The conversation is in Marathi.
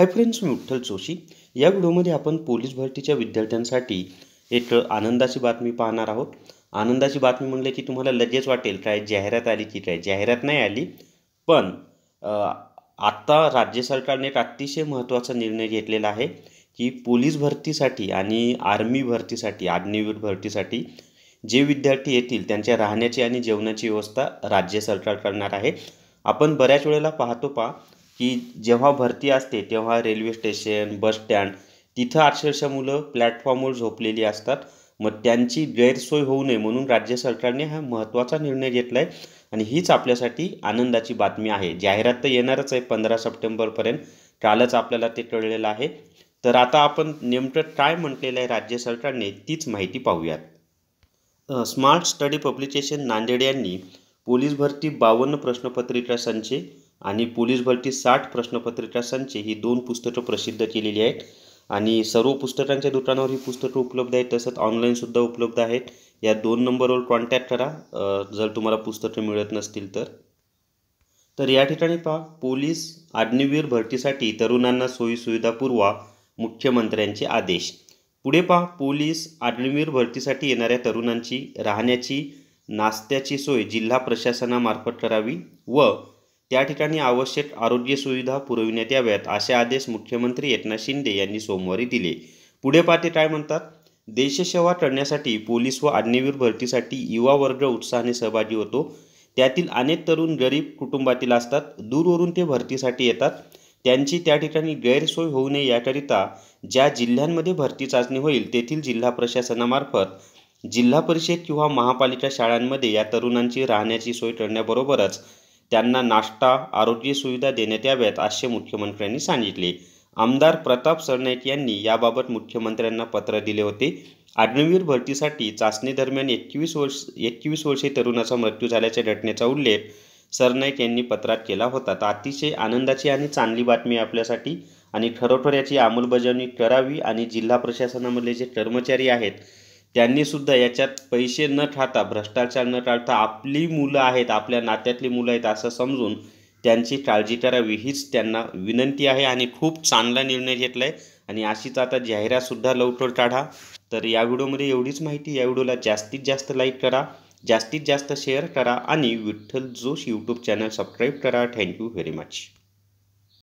हाय फ्रेंड्स मी उत्तल जोशी या व्हिडिओमध्ये आपण पोलीस भरतीच्या विद्यार्थ्यांसाठी एक आनंदाची बातमी पाहणार आहोत आनंदाची बातमी म्हणले की तुम्हाला लगेच वाटेल काय जाहिरात आली की काय जाहिरात नाही आली पण आत्ता राज्य सरकारने एक अतिशय महत्त्वाचा निर्णय घेतलेला आहे की पोलीस भरतीसाठी आणि आर्मी भरतीसाठी आग्नेवीर भरतीसाठी जे विद्यार्थी येतील त्यांच्या राहण्याची आणि जेवणाची व्यवस्था राज्य सरकार करणार आहे आपण बऱ्याच वेळेला पाहतो पा की जेव्हा भरती असते तेव्हा रेल्वे स्टेशन बस स्टँड तिथं अक्षरशः मुलं प्लॅटफॉर्मवर झोपलेली असतात मग त्यांची गैरसोय होऊ नये म्हणून राज्य सरकारने हा महत्त्वाचा निर्णय घेतला आहे आणि हीच आपल्यासाठी आनंदाची बातमी आहे जाहिरात तर येणारच आहे पंधरा सप्टेंबरपर्यंत कालच आपल्याला ते कळलेलं आहे तर आता आपण नेमकं काय म्हटलेलं आहे राज्य सरकारने तीच माहिती पाहूयात स्मार्ट स्टडी पब्लिकेशन नांदेड यांनी पोलीस भरती बावन्न प्रश्नपत्रिका संचे आणि पोलीस भरती साठ प्रश्नपत्रिका संच ही दोन पुस्तकं प्रसिद्ध केलेली आहेत आणि सर्व पुस्तकांच्या दुकानावर ही पुस्तकं उपलब्ध आहेत तसंच ऑनलाईनसुद्धा उपलब्ध आहेत या दोन नंबरवर कॉन्टॅक्ट करा जर तुम्हाला पुस्तकं मिळत नसतील तर तर या ठिकाणी पहा पोलीस आग्नेवीर भरतीसाठी तरुणांना सोयीसुविधा पुरवा मुख्यमंत्र्यांचे आदेश पुढे पहा पोलीस आग्नेवीर भरतीसाठी येणाऱ्या तरुणांची राहण्याची नाश्त्याची सोय जिल्हा प्रशासनामार्फत करावी व त्या ठिकाणी आवश्यक आरोग्य सुविधा पुरविण्यात याव्यात असे आदेश मुख्यमंत्री एकनाथ शिंदे यांनी सोमवारी दिले पुढे पाहते काय म्हणतात देशसेवा करण्यासाठी पोलीस व आज्ञेवीर भरतीसाठी युवा वर्ग उत्साहाने सहभागी होतो त्यातील अनेक तरुण गरीब कुटुंबातील असतात दूरवरून ते भरतीसाठी येतात त्यांची त्या ठिकाणी गैरसोय होऊ नये याकरिता ज्या जिल्ह्यांमध्ये भरती चाचणी होईल तेथील जिल्हा प्रशासनामार्फत जिल्हा परिषद किंवा महापालिका शाळांमध्ये या तरुणांची राहण्याची सोय करण्याबरोबरच त्यांना नाश्ता आरोग्य सुविधा देण्यात याव्यात असे मुख्यमंत्र्यांनी सांगितले आमदार प्रताप सरनाईक यांनी याबाबत मुख्यमंत्र्यांना पत्र दिले होते अग्निवीर भरतीसाठी चाचणीदरम्यान एकवीस वर्ष एकवीस वर्षे तरुणाचा मृत्यू झाल्याच्या घटनेचा उल्लेख सरनाईक यांनी पत्रात केला होता तर अतिशय आनंदाची आणि चांगली बातमी आपल्यासाठी आणि खरोखर याची अंमलबजावणी करावी आणि जिल्हा प्रशासनामधले जे कर्मचारी आहेत त्यांनीसुद्धा याच्यात पैसे न ठाता भ्रष्टाचार न टाळता आपली मुलं आहेत आपल्या नात्यातली मुलं आहेत असं समजून त्यांची काळजी करावी हीच त्यांना विनंती आहे आणि खूप चांगला निर्णय घेतला आहे आणि अशीच आता जाहिरातसुद्धा लवकर काढा तर या व्हिडिओमध्ये एवढीच माहिती या व्हिडिओला जास्तीत जास्त लाईक करा जास्तीत जास्त शेअर करा आणि Vitthal Josh YouTube channel subscribe करा थँक्यू व्हेरी मच